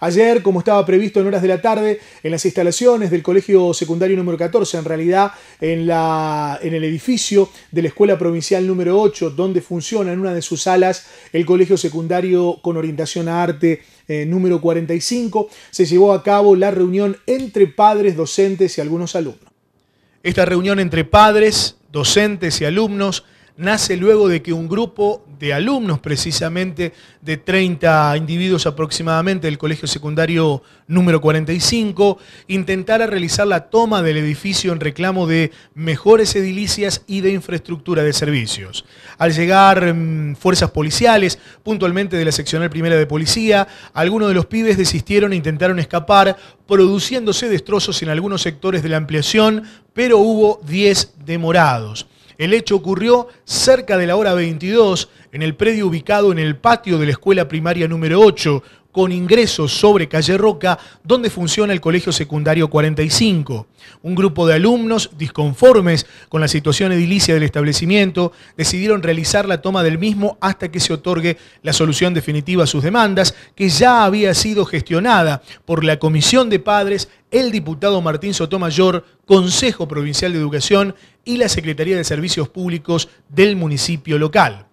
Ayer, como estaba previsto en horas de la tarde, en las instalaciones del Colegio Secundario número 14, en realidad en, el edificio de la Escuela Provincial número 8, donde funciona en una de sus salas el Colegio Secundario con orientación a arte eh, número 45, se llevó a cabo la reunión entre padres, docentes y algunos alumnos. Esta reunión entre padres, docentes y alumnos nace luego de que un grupo de alumnos, precisamente de 30 individuos aproximadamente del colegio secundario número 45, intentara realizar la toma del edificio en reclamo de mejores edilicias y de infraestructura de servicios. Al llegar mm, fuerzas policiales, puntualmente de la seccional primera de policía, algunos de los pibes desistieron e intentaron escapar, produciéndose destrozos en algunos sectores de la ampliación, pero hubo 10 demorados. El hecho ocurrió cerca de la hora 22 en el predio ubicado en el patio de la escuela primaria número 8, con ingresos sobre Calle Roca, donde funciona el Colegio Secundario 45. Un grupo de alumnos disconformes con la situación edilicia del establecimiento decidieron realizar la toma del mismo hasta que se otorgue la solución definitiva a sus demandas, que ya había sido gestionada por la Comisión de Padres, el diputado Martín Sotomayor, Consejo Provincial de Educación y la Secretaría de Servicios Públicos del municipio local.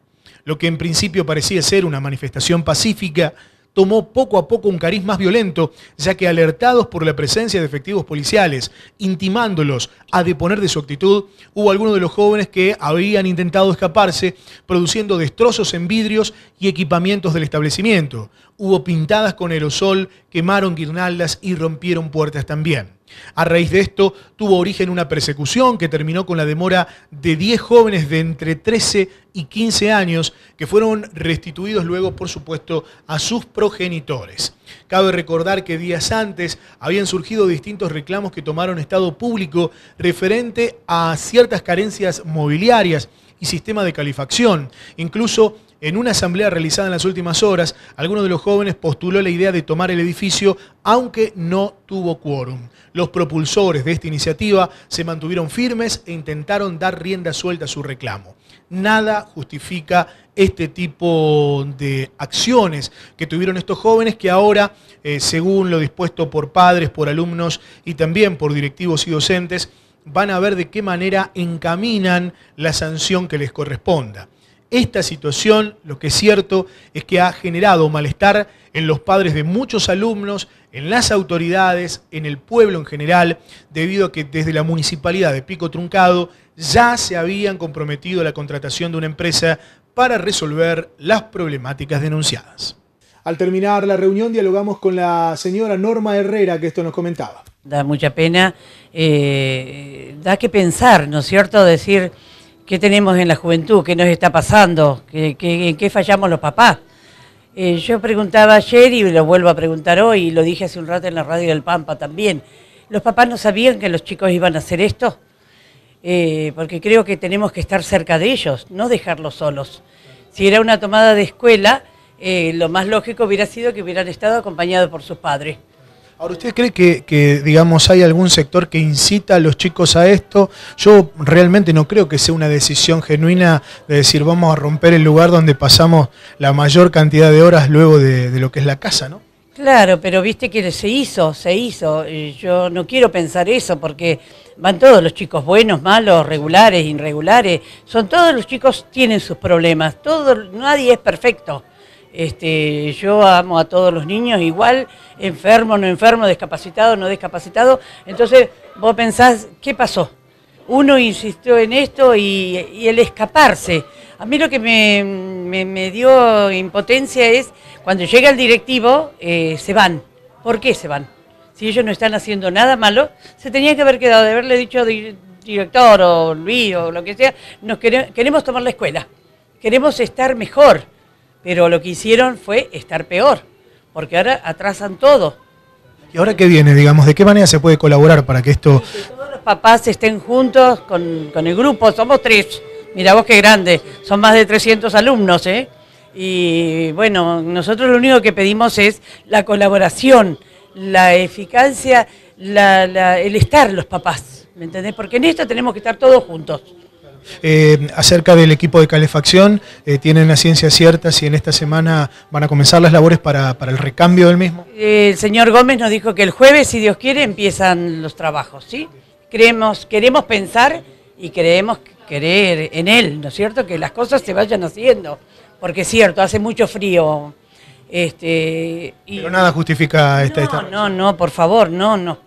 Lo que en principio parecía ser una manifestación pacífica tomó poco a poco un cariz más violento, ya que alertados por la presencia de efectivos policiales, intimándolos a deponer de su actitud, hubo algunos de los jóvenes que habían intentado escaparse, produciendo destrozos en vidrios y equipamientos del establecimiento hubo pintadas con aerosol, quemaron guirnaldas y rompieron puertas también. A raíz de esto tuvo origen una persecución que terminó con la demora de 10 jóvenes de entre 13 y 15 años que fueron restituidos luego, por supuesto, a sus progenitores. Cabe recordar que días antes habían surgido distintos reclamos que tomaron estado público referente a ciertas carencias mobiliarias y sistema de calefacción. Incluso en una asamblea realizada en las últimas horas, alguno de los jóvenes postuló la idea de tomar el edificio, aunque no tuvo quórum. Los propulsores de esta iniciativa se mantuvieron firmes e intentaron dar rienda suelta a su reclamo. Nada justifica este tipo de acciones que tuvieron estos jóvenes que ahora, eh, según lo dispuesto por padres, por alumnos y también por directivos y docentes, van a ver de qué manera encaminan la sanción que les corresponda. Esta situación, lo que es cierto, es que ha generado malestar en los padres de muchos alumnos, en las autoridades, en el pueblo en general, debido a que desde la municipalidad de Pico Truncado ya se habían comprometido a la contratación de una empresa para resolver las problemáticas denunciadas. Al terminar la reunión dialogamos con la señora Norma Herrera, que esto nos comentaba. Da mucha pena, eh, da que pensar, ¿no es cierto? Decir qué tenemos en la juventud, qué nos está pasando, ¿Qué, en qué fallamos los papás. Eh, yo preguntaba ayer y lo vuelvo a preguntar hoy, y lo dije hace un rato en la radio del Pampa también. ¿Los papás no sabían que los chicos iban a hacer esto? Eh, porque creo que tenemos que estar cerca de ellos, no dejarlos solos. Si era una tomada de escuela, eh, lo más lógico hubiera sido que hubieran estado acompañados por sus padres. Ahora, ¿usted cree que, digamos, hay algún sector que incita a los chicos a esto? Yo realmente no creo que sea una decisión genuina de decir vamos a romper el lugar donde pasamos la mayor cantidad de horas luego de, de lo que es la casa, ¿no? Claro, pero viste que se hizo, se hizo. Yo no quiero pensar eso porque van todos los chicos, buenos, malos, regulares, irregulares. Son todos los chicos tienen sus problemas. Todo, nadie es perfecto. Este, yo amo a todos los niños igual, enfermo, no enfermo, discapacitado, no discapacitado. Entonces vos pensás, ¿qué pasó? Uno insistió en esto y, el escaparse. A mí lo que me, dio impotencia es cuando llega el directivo, eh, se van. ¿Por qué se van? Si ellos no están haciendo nada malo, se tenían que haber quedado, de haberle dicho director o Luis o lo que sea, nos queremos tomar la escuela, queremos estar mejor pero lo que hicieron fue estar peor, porque ahora atrasan todo. ¿Y ahora qué viene, digamos? ¿De qué manera se puede colaborar para que esto... que todos los papás estén juntos con, el grupo, somos tres. Mira vos qué grande, son más de 300 alumnos, ¿eh? Y bueno, nosotros lo único que pedimos es la colaboración, la eficacia, el estar los papás, ¿me entendés? Porque en esto tenemos que estar todos juntos. Eh, acerca del equipo de calefacción, eh, ¿tienen la ciencia cierta si en esta semana van a comenzar las labores para, el recambio del mismo? Eh, el señor Gómez nos dijo que el jueves, si Dios quiere, empiezan los trabajos, ¿sí? Creemos, queremos pensar y creemos creer en él, ¿no es cierto? Que las cosas se vayan haciendo, porque es cierto, hace mucho frío. Este, y... Pero nada justifica esta, no, No, no, por favor, no, no.